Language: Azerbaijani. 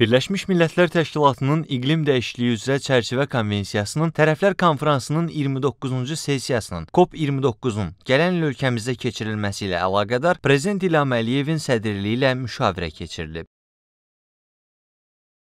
Birləşmiş Millətlər Təşkilatının İqlim Dəyişikliyi üzrə Çərçivə Konvensiyasının tərəflər konfransının 29-cu sessiyasının COP29-un gələn il ölkəmizdə keçirilməsi ilə əlaqədar Prezident İlham Əliyevin sədrliyi ilə müşavirə keçirilib.